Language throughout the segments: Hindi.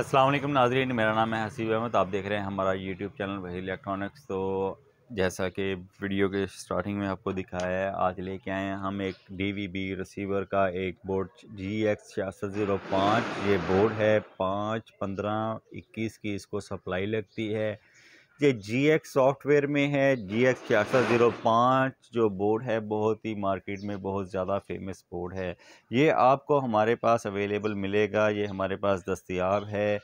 असलम नाजरीन मेरा नाम है हसीब अहमद आप देख रहे हैं हमारा यूट्यूब चैनल वही इलेक्ट्रॉनिक्स तो जैसा कि वीडियो के स्टार्टिंग में आपको दिखाया है आज लेके आए हैं हम एक डीवीबी रिसीवर का एक बोर्ड जी एक्स छियासठ ज़ीरो पाँच ये बोर्ड है पाँच पंद्रह इक्कीस की इसको सप्लाई लगती है ये जी एक्स सॉफ्टवेयर में है जी एक्स छियासठ ज़ीरो पाँच जो बोर्ड है बहुत ही मार्केट में बहुत ज़्यादा फेमस बोर्ड है ये आपको हमारे पास अवेलेबल मिलेगा ये हमारे पास दस्तियाब है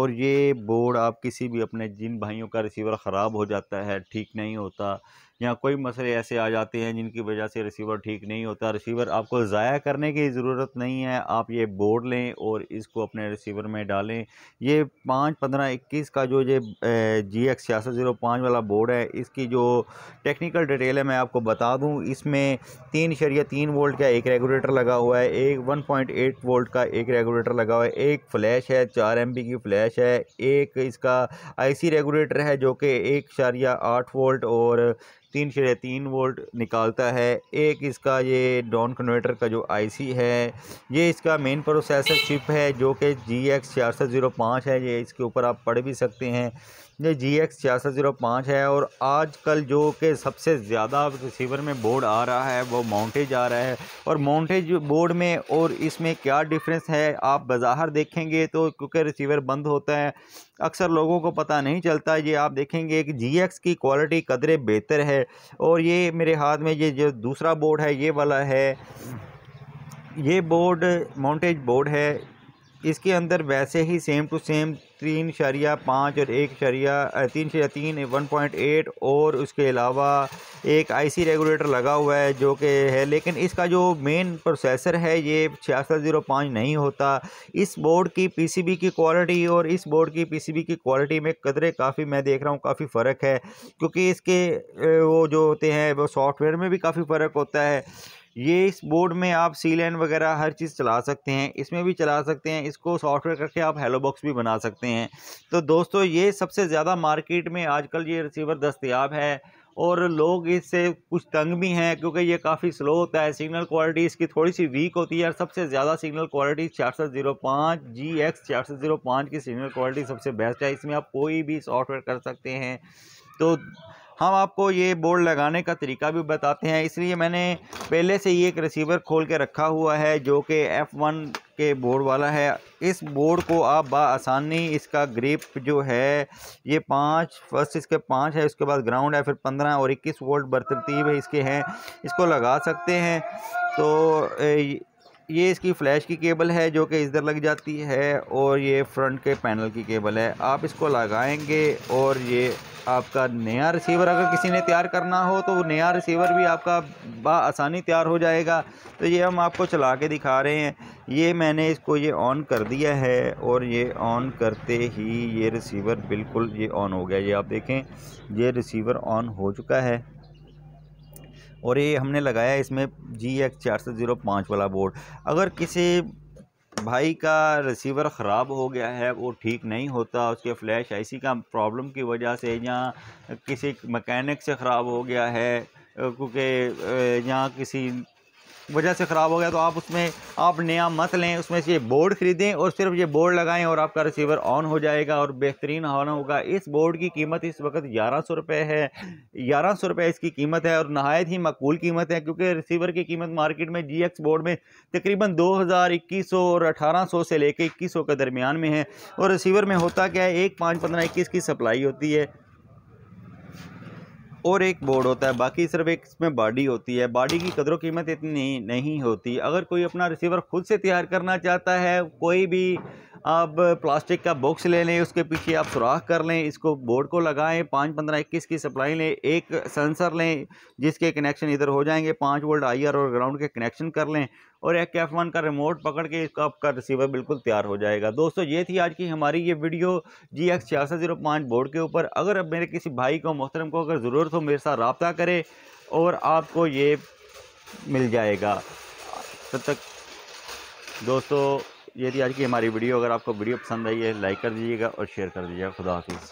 और ये बोर्ड आप किसी भी अपने जिन भाइयों का रिसीवर ख़राब हो जाता है ठीक नहीं होता या कोई मसले ऐसे आ जाते हैं जिनकी वजह से रिसीवर ठीक नहीं होता रिसीवर आपको ज़ाया करने की ज़रूरत नहीं है आप ये बोर्ड लें और इसको अपने रिसीवर में डालें ये पाँच पंद्रह इक्कीस का जो ये जी एक्स छियासठ ज़ीरो पाँच वाला बोर्ड है इसकी जो टेक्निकल डिटेल है मैं आपको बता दूँ इसमें तीन शरिया तीन वोल्ट का एक रेगुलेटर लगा हुआ है एक वन पॉइंट एट वोल्ट का एक रेगुलेटर लगा हुआ है एक फ़्लैश है चार एम बी की फ़्लैश है एक इसका आई सी रेगुलेटर है जो कि एक शरिया आठ वोल्ट और तीन शेरे तीन वोल्ट निकालता है एक इसका ये डॉन कन्वर्टर का जो आईसी है ये इसका मेन प्रोसेसर चिप है जो कि जी एक्स चार सौ ज़ीरो पाँच है ये इसके ऊपर आप पढ़ भी सकते हैं ये जी एक्स छियासठ जीरो पाँच है और आजकल जो कि सबसे ज़्यादा रिसीवर में बोर्ड आ रहा है वो माउंटेज आ रहा है और माउंटेज बोर्ड में और इसमें क्या डिफरेंस है आप बाज़ार देखेंगे तो क्योंकि रिसीवर बंद होता है अक्सर लोगों को पता नहीं चलता ये आप देखेंगे कि जी एक्स की क्वालिटी कदरे बेहतर है और ये मेरे हाथ में ये जो दूसरा बोर्ड है ये वाला है ये बोर्ड माउंटेज बोर्ड है इसके अंदर वैसे ही सेम टू सेम तीन शरिया पाँच और एक शरिया तीन शरिया तीन वन पॉइंट एट और उसके अलावा एक आईसी रेगुलेटर लगा हुआ है जो कि है लेकिन इसका जो मेन प्रोसेसर है ये छियासठ ज़ीरो पाँच नहीं होता इस बोर्ड की पीसीबी की क्वालिटी और इस बोर्ड की पीसीबी की क्वालिटी में कदरे काफ़ी मैं देख रहा हूँ काफ़ी फ़र्क है क्योंकि इसके वो जो होते हैं वो सॉफ्टवेयर में भी काफ़ी फ़र्क होता है ये इस बोर्ड में आप सी लैंड वगैरह हर चीज़ चला सकते हैं इसमें भी चला सकते हैं इसको सॉफ्टवेयर करके आप हेलो बॉक्स भी बना सकते हैं तो दोस्तों ये सबसे ज़्यादा मार्केट में आजकल ये रिसीवर दस्तियाब है और लोग इससे कुछ तंग भी हैं क्योंकि ये काफ़ी स्लो होता है सिग्नल क्वालिटी इसकी थोड़ी सी वीक होती है और सबसे ज़्यादा सिग्नल क्वालिटी छियासठ जीरो पाँच जी एक्स छियासठ जीरो पाँच की सिग्नल क्वालिटी सबसे बेस्ट है इसमें आप कोई भी सॉफ्टवेयर कर सकते हैं तो हम आपको ये बोर्ड लगाने का तरीका भी बताते हैं इसलिए मैंने पहले से ही एक रिसीवर खोल के रखा हुआ है जो कि एफ़ वन के बोर्ड वाला है इस बोर्ड को आप बसानी इसका ग्रिप जो है ये पाँच फर्स्ट इसके पाँच है उसके बाद ग्राउंड है फिर पंद्रह और इक्कीस वोल्ट बरतरतीब है इसके हैं इसको लगा सकते हैं तो ये इसकी फ़्लैश की केबल है जो कि इधर लग जाती है और ये फ्रंट के पैनल की केबल है आप इसको लगाएंगे और ये आपका नया रिसीवर अगर किसी ने तैयार करना हो तो नया रिसीवर भी आपका आसानी तैयार हो जाएगा तो ये हम आपको चला के दिखा रहे हैं ये मैंने इसको ये ऑन कर दिया है और ये ऑन करते ही ये रिसीवर बिल्कुल ये ऑन हो गया ये आप देखें ये रिसीवर ऑन हो चुका है और ये हमने लगाया इसमें जी एक्स चार सौ ज़ीरो पाँच वाला बोर्ड अगर किसी भाई का रिसीवर ख़राब हो गया है वो ठीक नहीं होता उसके फ्लैश आईसी का प्रॉब्लम की वजह से या किसी मकैनिक से ख़राब हो गया है क्योंकि या किसी वजह से ख़राब हो गया तो आप उसमें आप नया मत लें उसमें से ये बोर्ड ख़रीदें और सिर्फ ये बोर्ड लगाएं और आपका रिसीवर ऑन हो जाएगा और बेहतरीन होना होगा इस बोर्ड की कीमत इस वक्त ग्यारह सौ रुपये है ग्यारह सौ रुपये इसकी कीमत है और नहायत ही मकबूल कीमत है क्योंकि रिसीवर की कीमत मार्केट में जी एक्स बोर्ड में तकरीबन दो हज़ार इक्कीस सौ और अठारह सौ से लेकर इक्कीस सौ के दरमियान में है और रिसीवर में होता क्या है एक पाँच पंद्रह इक्कीस की सप्लाई होती है और एक बोर्ड होता है बाकी सिर्फ एक इसमें बॉडी होती है बॉडी की कदरों कीमत इतनी नहीं होती अगर कोई अपना रिसीवर खुद से तैयार करना चाहता है कोई भी आप प्लास्टिक का बॉक्स ले लें उसके पीछे आप सुराख कर लें इसको बोर्ड को लगाएं पाँच पंद्रह इक्कीस की सप्लाई लें एक सेंसर लें जिसके कनेक्शन इधर हो जाएंगे पाँच वोल्ट आई और ग्राउंड के कनेक्शन कर लें और एक एफ वन का रिमोट पकड़ के इसका आपका रिसीवर बिल्कुल तैयार हो जाएगा दोस्तों ये थी आज की हमारी ये वीडियो जी एक्स छियासठ जीरो पाँच बोर्ड के ऊपर अगर अब मेरे किसी भाई को मोहतरम को अगर ज़रूरत हो मेरे साथ रबता करें और आपको ये मिल जाएगा तब तक दोस्तों ये थी आज की हमारी वीडियो अगर आपको वीडियो पसंद आई है लाइक कर दीजिएगा और शेयर कर दीजिएगा खुदा हाफिज़